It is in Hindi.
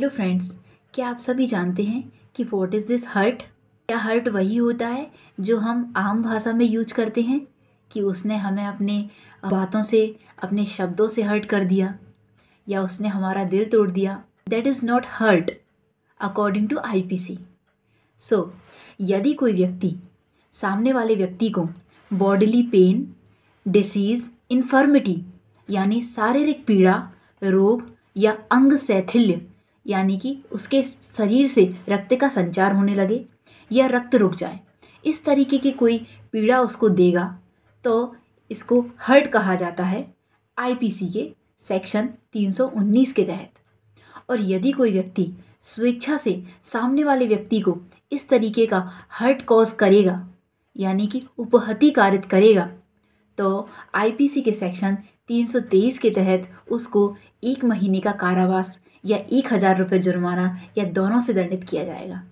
हेलो फ्रेंड्स क्या आप सभी जानते हैं कि वॉट इज़ दिस हर्ट क्या हर्ट वही होता है जो हम आम भाषा में यूज करते हैं कि उसने हमें अपने बातों से अपने शब्दों से हर्ट कर दिया या उसने हमारा दिल तोड़ दिया that is not hurt according to IPC so यदि कोई व्यक्ति सामने वाले व्यक्ति को बॉडली पेन डिसीज़ इन्फर्मिटी यानी शारीरिक पीड़ा रोग या अंग शैथिल्य यानी कि उसके शरीर से रक्त का संचार होने लगे या रक्त रुक जाए इस तरीके की कोई पीड़ा उसको देगा तो इसको हर्ट कहा जाता है आईपीसी के सेक्शन 319 के तहत और यदि कोई व्यक्ति स्वेच्छा से सामने वाले व्यक्ति को इस तरीके का हर्ट कॉज करेगा यानी कि उपहति कारित करेगा तो आईपीसी के सेक्शन 323 के तहत उसको एक महीने का कारावास या एक हज़ार रुपये जुर्माना या दोनों से दंडित किया जाएगा